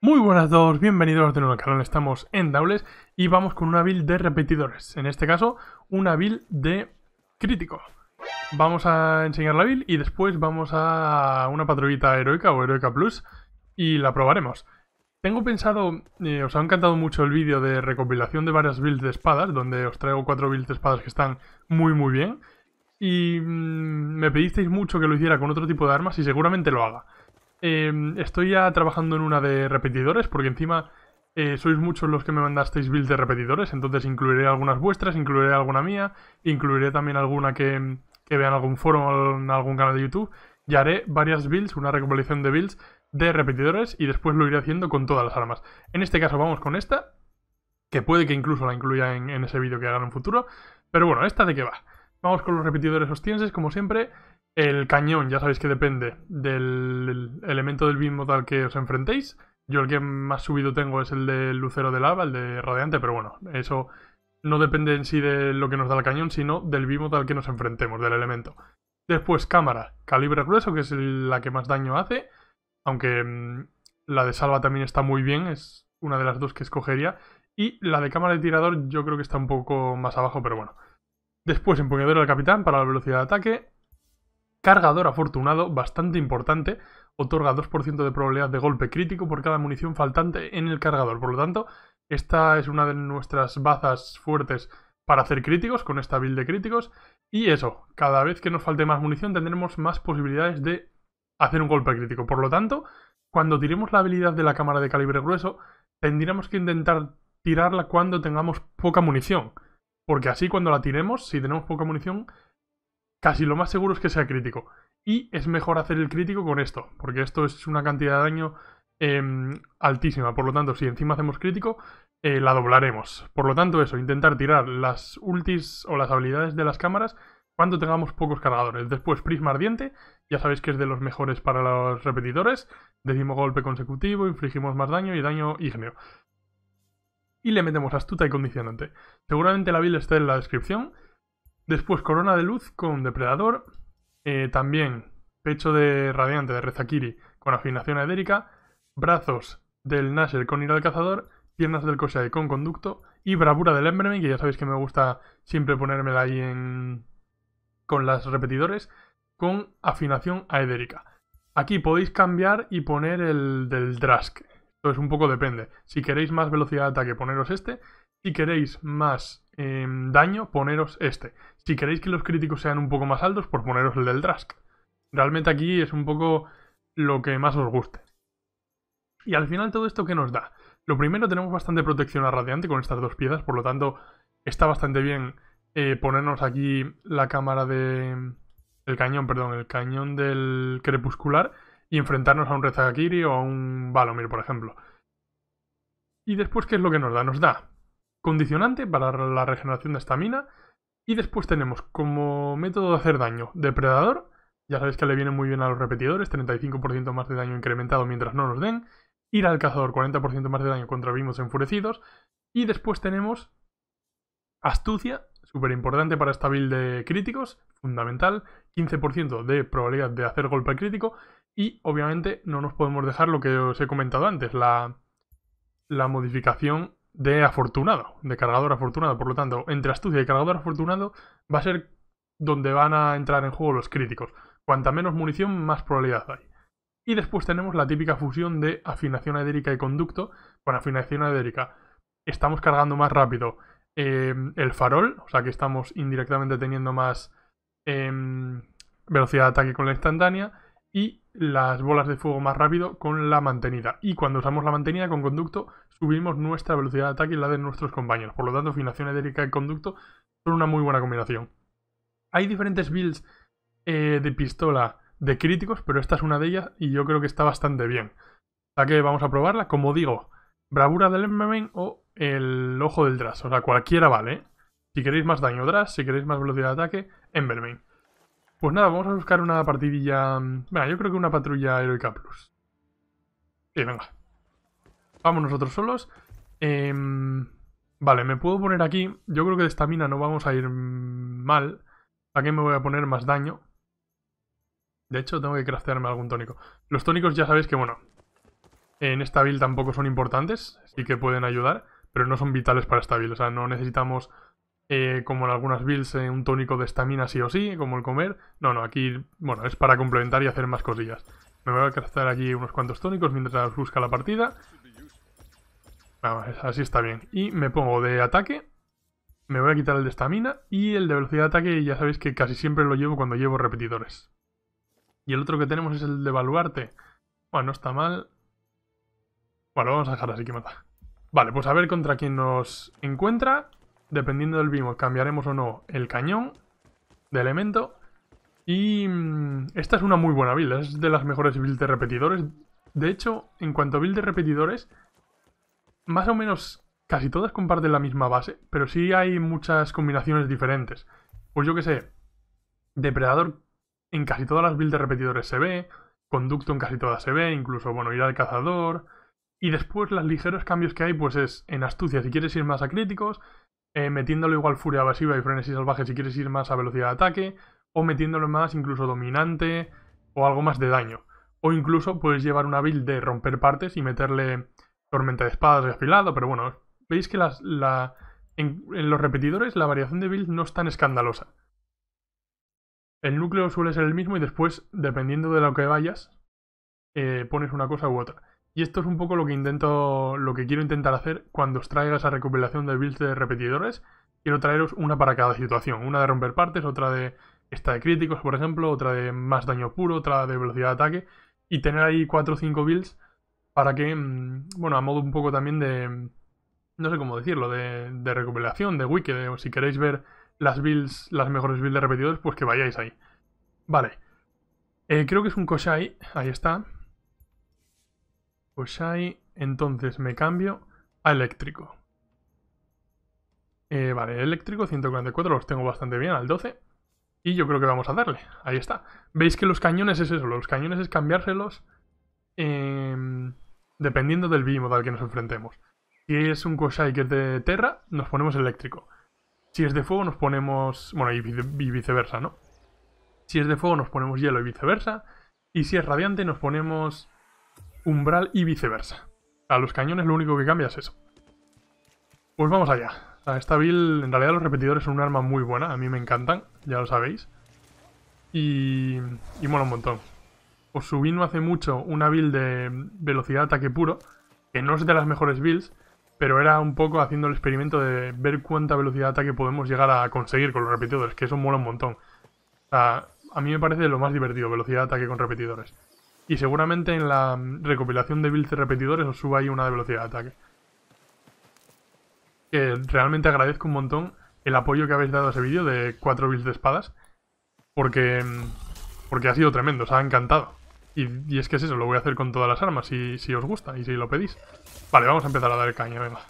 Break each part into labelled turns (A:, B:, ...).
A: Muy buenas a todos, bienvenidos de nuevo al canal, estamos en Doubles y vamos con una build de repetidores, en este caso una build de crítico. Vamos a enseñar la build y después vamos a una patrullita heroica o heroica plus y la probaremos. Tengo pensado, eh, os ha encantado mucho el vídeo de recopilación de varias builds de espadas, donde os traigo cuatro builds de espadas que están muy muy bien. Y mm, me pedisteis mucho que lo hiciera con otro tipo de armas y seguramente lo haga. Em, estoy ya trabajando en una de repetidores, porque encima eh, sois muchos los que me mandasteis builds de repetidores, entonces incluiré algunas vuestras, incluiré alguna mía, incluiré también alguna que, que vean algún foro o en algún canal de YouTube, y haré varias builds, una recopilación de builds de repetidores, y después lo iré haciendo con todas las armas. En este caso vamos con esta, que puede que incluso la incluya en, ese vídeo que haga en un futuro, pero bueno, ¿esta de qué va? Vamos con los repetidores ostienses, como siempre. El cañón, ya sabéis que depende del elemento del mismo tal que os enfrentéis. Yo el que más subido tengo es el del lucero de lava, el de radiante, pero bueno, eso no depende en sí de lo que nos da el cañón, sino del mismo tal que nos enfrentemos, del elemento. Después cámara, calibre grueso, que es la que más daño hace, aunque mm, la de salva también está muy bien, es una de las dos que escogería. Y la de cámara de tirador yo creo que está un poco más abajo, pero bueno. Después empuñadura del capitán para la velocidad de ataque, cargador afortunado bastante importante, otorga 2% de probabilidad de golpe crítico por cada munición faltante en el cargador. Por lo tanto, esta es una de nuestras bazas fuertes para hacer críticos, con esta build de críticos. Y eso, cada vez que nos falte más munición tendremos más posibilidades de hacer un golpe crítico. Por lo tanto, cuando tiremos la habilidad de la cámara de calibre grueso, tendríamos que intentar tirarla cuando tengamos poca munición. Porque así cuando la tiremos, si tenemos poca munición, casi lo más seguro es que sea crítico. Y es mejor hacer el crítico con esto, porque esto es una cantidad de daño em, altísima. Por lo tanto, si encima hacemos crítico, eh, la doblaremos. Por lo tanto, eso, intentar tirar las ultis o las habilidades de las cámaras cuando tengamos pocos cargadores. Después, Prisma Ardiente, ya sabéis que es de los mejores para los repetidores. Decimos golpe consecutivo, infligimos más daño y daño ígneo. Y le metemos astuta y condicionante. Seguramente la build está en la descripción. Después Corona de Luz con Depredador. Eh, también Pecho de Radiante de Rezakiri con Afinación Edérica. Brazos del Nasher con ir al Cazador. Piernas del Kosai con Conducto. Y Bravura del Emberman, que ya sabéis que me gusta siempre ponérmela ahí en... con las repetidores. Con Afinación Aedérica. Aquí podéis cambiar y poner el del Drask. Entonces un poco depende. Si queréis más velocidad de ataque, poneros este. Si queréis más em, daño, poneros este. Si queréis que los críticos sean un poco más altos, por pues poneros el del Drask. Realmente aquí es un poco lo que más os guste. Y al final todo esto qué nos da. Lo primero tenemos bastante protección a radiante con estas dos piezas, por lo tanto está bastante bien eh, ponernos aquí la cámara de... El cañón, perdón, el cañón del crepuscular y enfrentarnos a un Rezagakiri o a un Balomir, por ejemplo. Y después, ¿qué es lo que nos da? Nos da condicionante para la regeneración de estamina. Y después tenemos como método de hacer daño, depredador. Ya sabéis que le viene muy bien a los repetidores, 35% más de daño incrementado mientras no nos den. Ir al cazador, 40% más de daño contra vimos enfurecidos. Y después tenemos astucia, súper importante para esta build de críticos, fundamental. 15% de probabilidad de hacer golpe crítico. Y obviamente no nos podemos dejar lo que os he comentado antes, la, la modificación de afortunado, de cargador afortunado. Por lo tanto, entre astucia y cargador afortunado va a ser donde van a entrar en juego los críticos. Cuanta menos munición, más probabilidad hay. Y después tenemos la típica fusión de afinación adérica y conducto. Con afinación adérica estamos cargando más rápido em, el farol, o sea que estamos indirectamente teniendo más em, velocidad de ataque con la instantánea y las bolas de fuego más rápido con la mantenida. Y cuando usamos la mantenida con conducto, subimos nuestra velocidad de ataque y la de nuestros compañeros. Por lo tanto, afinación etérica y conducto son una muy buena combinación. Hay diferentes builds eh, de pistola de críticos, pero esta es una de ellas y yo creo que está bastante bien. La que vamos a probarla. Como digo, bravura del Embermane o el ojo del Dras. O sea, cualquiera vale. ¿eh? Si queréis más daño Dras, si queréis más velocidad de ataque, Embermain. Pues nada, vamos a buscar una partidilla... Mm, venga, yo creo que una patrulla heroica plus. Sí, venga. Vamos nosotros solos. Em, vale, me puedo poner aquí. Yo creo que de mina no vamos a ir mm, mal. Aquí me voy a poner más daño. De hecho, tengo que craftearme algún tónico. Los tónicos ya sabéis que, bueno, en esta build tampoco son importantes. Sí que pueden ayudar, pero no son vitales para esta build. O sea, no necesitamos eh, como en algunas builds, eh, un tónico de estamina sí o sí, como el comer. No, no, aquí, bueno, es para complementar y hacer más cosillas. Me voy a gastar aquí unos cuantos tónicos mientras busca la partida. así está bien. Y me pongo de ataque. Me voy a quitar el de estamina y el de velocidad de ataque ya sabéis que casi siempre lo llevo cuando llevo repetidores. Y el otro que tenemos es el de baluarte. Bueno, no está mal. Bueno, vamos a dejar así que mata. Vale, pues a ver contra quién nos encuentra dependiendo del bimo, cambiaremos o no el cañón de elemento. Y mm, esta es una muy buena build, es de las mejores builds de repetidores. De hecho, en cuanto a build de repetidores, más o menos casi todas comparten la misma base, pero sí hay muchas combinaciones diferentes. Pues yo que sé, depredador en casi todas las builds de repetidores se ve, conducto en casi todas se ve, incluso, bueno, ir al cazador. Y después los ligeros cambios que hay, pues es en astucia si quieres ir más a críticos, eh, metiéndolo igual furia evasiva y frenesí salvaje si quieres ir más a velocidad de ataque, o metiéndolo más incluso dominante o algo más de daño. O incluso puedes llevar una build de romper partes y meterle tormenta de espadas de afilado, pero bueno, veis que las, en, los repetidores la variación de build no es tan escandalosa. El núcleo suele ser el mismo y después, dependiendo de lo que vayas, eh, pones una cosa u otra. Y esto es un poco lo que intento, lo que quiero intentar hacer cuando os traiga esa recopilación de builds de repetidores. Quiero traeros una para cada situación, una de romper partes, otra de esta de críticos, por ejemplo, otra de más daño puro, otra de velocidad de ataque, y tener ahí 4 o 5 builds para que, mm, bueno, a modo un poco también de, no sé cómo decirlo, de, recopilación, de wiki, de, si queréis ver las builds, las mejores builds de repetidores, pues que vayáis ahí. Vale. Eh, creo que es un Koshai, ahí está. Koshai, pues entonces me cambio a eléctrico. Eh, vale, eléctrico, 144, los tengo bastante bien, al 12. Y yo creo que vamos a darle, ahí está. Veis que los cañones es eso, los cañones es cambiárselos em, dependiendo del bimodal que nos enfrentemos. Si es un Koshai que es de tierra, nos ponemos eléctrico. Si es de fuego nos ponemos... bueno, y viceversa, ¿no? Si es de fuego nos ponemos hielo y viceversa. Y si es radiante nos ponemos umbral y viceversa. A los cañones lo único que cambia es eso. Pues vamos allá. esta build, en realidad los repetidores son un arma muy buena, a mí me encantan, ya lo sabéis. Y, y mola un montón. Os subí no hace mucho una build de velocidad de ataque puro, que no es de las mejores builds, pero era un poco haciendo el experimento de ver cuánta velocidad de ataque podemos llegar a conseguir con los repetidores, que eso mola un montón. O a mí me parece lo más divertido, velocidad de ataque con repetidores. Y seguramente en la mm, recopilación de builds repetidores os suba ahí una de velocidad de ataque. realmente agradezco un montón el apoyo que habéis dado a ese vídeo de 4 builds de espadas. Porque, mm, porque ha sido tremendo, os ha encantado. Y, es que es eso, lo voy a hacer con todas las armas, si, si os gusta y si lo pedís. Vale, vamos a empezar a dar caña, venga.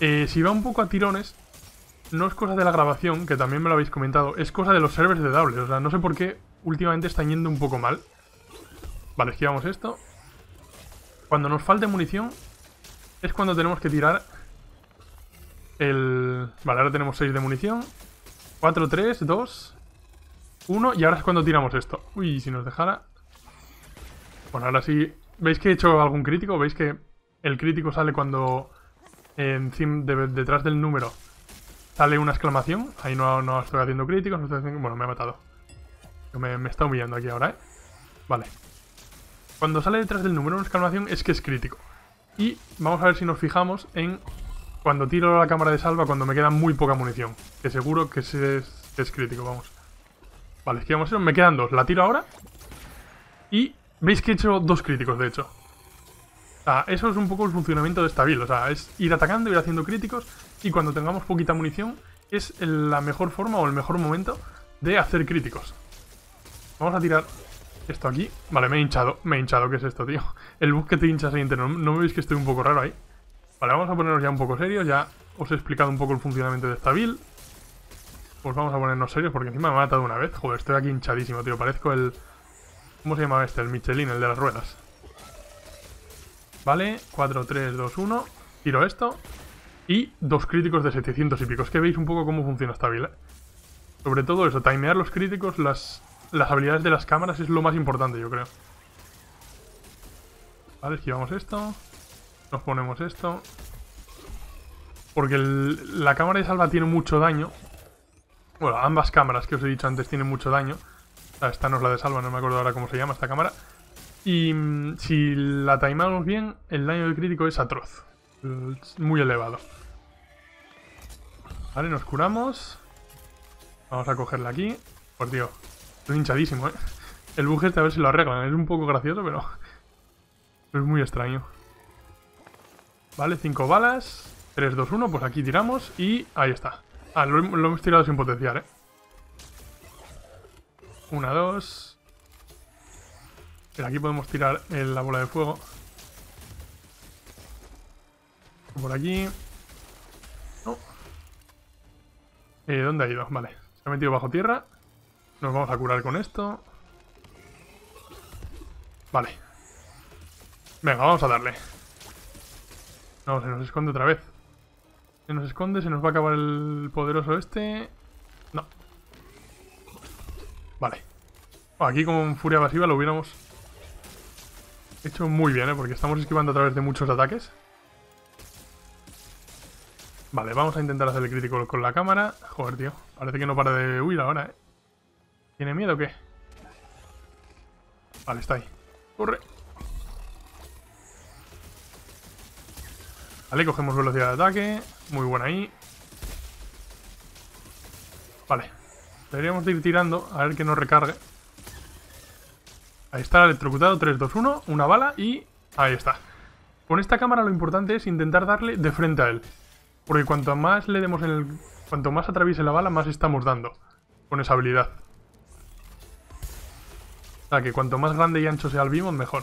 A: Eh, si va un poco a tirones, no es cosa de la grabación, que también me lo habéis comentado, es cosa de los servers de W. O sea, no sé por qué últimamente están yendo un poco mal. Vale, esquivamos esto. Cuando nos falte munición es cuando tenemos que tirar el... Vale, ahora tenemos 6 de munición. 4, 3, 2, 1. Y ahora es cuando tiramos esto. Uy, si nos dejara... Bueno, ahora sí... ¿Veis que he hecho algún crítico? ¿Veis que el crítico sale cuando... encima, detrás del número sale una exclamación. Ahí no, no estoy haciendo críticos, Bueno, me ha matado. Me, me está humillando aquí ahora, ¿eh? Vale. Cuando sale detrás del número de exclamación es que es crítico. Y vamos a ver si nos fijamos en cuando tiro la cámara de salva cuando me queda muy poca munición. Que seguro que es, es crítico, vamos. Vale, a eso. Me quedan dos. La tiro ahora. Y veis que he hecho dos críticos, de hecho. O sea, eso es un poco el funcionamiento de esta build. O sea, es ir atacando, ir haciendo críticos. Y cuando tengamos poquita munición, es la mejor forma o el mejor momento de hacer críticos. Vamos a tirar esto aquí. Vale, me he hinchado. Me he hinchado. ¿Qué es esto, tío? El bus que te hincha ahí no ¿No veis que estoy un poco raro ahí? Vale, vamos a ponernos ya un poco serios. Ya os he explicado un poco el funcionamiento de esta build. Pues vamos a ponernos serios porque encima me ha matado una vez. Joder, estoy aquí hinchadísimo, tío. Parezco el... ¿Cómo se llamaba este? El Michelin, el de las ruedas. Vale, 4, 3, 2, 1. Tiro esto. Y dos críticos de 700 y pico. Es que veis un poco cómo funciona esta build, ¿eh? Sobre todo eso, timear los críticos, las las habilidades de las cámaras es lo más importante, yo creo. Vale, esquivamos esto. Nos ponemos esto. Porque la cámara de salva tiene mucho daño. Bueno, ambas cámaras que os he dicho antes tienen mucho daño. Esta no es la de salva, no me acuerdo ahora cómo se llama esta cámara. Y mm, si la timamos bien, el daño del crítico es atroz. muy elevado. Vale, nos curamos. Vamos a cogerla aquí. Por Dios, hinchadísimo, ¿eh? El bug a ver si lo arreglan. Es un poco gracioso, pero... es muy extraño. Vale, 5 balas. 3, 2, 1. Pues aquí tiramos y ahí está. Ah, lo, hemos tirado sin potenciar, ¿eh? 2 2. Pero aquí podemos tirar la bola de fuego. Por aquí. No. Eh, ¿Dónde ha ido? Vale. Se ha metido bajo tierra. Nos vamos a curar con esto. Vale. Venga, vamos a darle. No, se nos esconde otra vez. Se nos esconde, se nos va a acabar el poderoso este. No. Vale. Aquí con furia pasiva lo hubiéramos hecho muy bien, ¿eh? Porque estamos esquivando a través de muchos ataques. Vale, vamos a intentar hacer el crítico con la cámara. Joder, tío. Parece que no para de huir ahora, ¿eh? ¿Tiene miedo o qué? Vale, está ahí. ¡Corre! Vale, cogemos velocidad de ataque. Muy buena ahí. Vale. Deberíamos ir tirando a ver que nos recargue. Ahí está el electrocutado. 3, 2, 1. Una bala y... Ahí está. Con esta cámara lo importante es intentar darle de frente a él. Porque cuanto más le demos en el... Cuanto más atraviese la bala, más estamos dando. Con esa habilidad sea, que cuanto más grande y ancho sea el Bimon, mejor.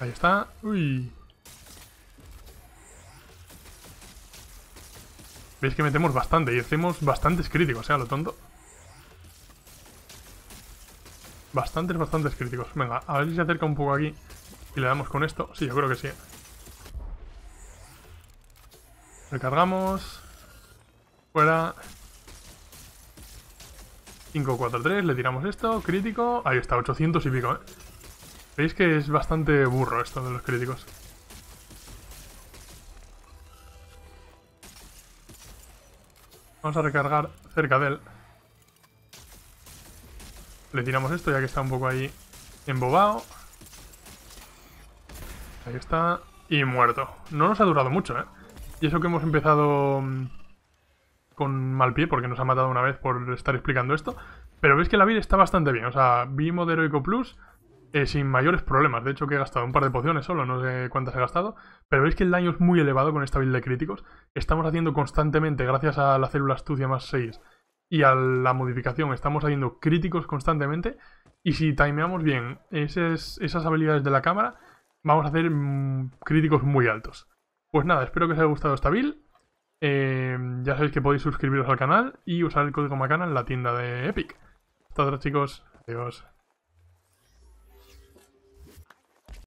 A: Ahí está. Uy. Veis que metemos bastante y hacemos bastantes críticos, sea ¿eh? lo tonto. Bastantes, bastantes críticos. Venga, a ver si se acerca un poco aquí y le damos con esto. Sí, yo creo que sí. Recargamos. Fuera. 5, 4, 3, le tiramos esto, crítico, ahí está, 800 y pico, ¿eh? Veis que es bastante burro esto de los críticos. Vamos a recargar cerca de él. Le tiramos esto ya que está un poco ahí embobado. Ahí está. Y muerto. No nos ha durado mucho, ¿eh? Y eso que hemos empezado mm, con mal pie porque nos ha matado una vez por estar explicando esto. Pero veis que la build está bastante bien. O sea, Bimo de Heroico Plus eh, sin mayores problemas. De hecho, que he gastado un par de pociones solo, no sé cuántas he gastado. Pero veis que el daño es muy elevado con esta build de críticos. Estamos haciendo constantemente, gracias a la célula astucia más 6 y a la modificación, estamos haciendo críticos constantemente. Y si timeamos bien esas, habilidades de la cámara, vamos a hacer mm, críticos muy altos. Pues nada, espero que os haya gustado esta build Em, ya sabéis que podéis suscribiros al canal y usar el código Macana en la tienda de Epic. Hasta otra chicos, adiós.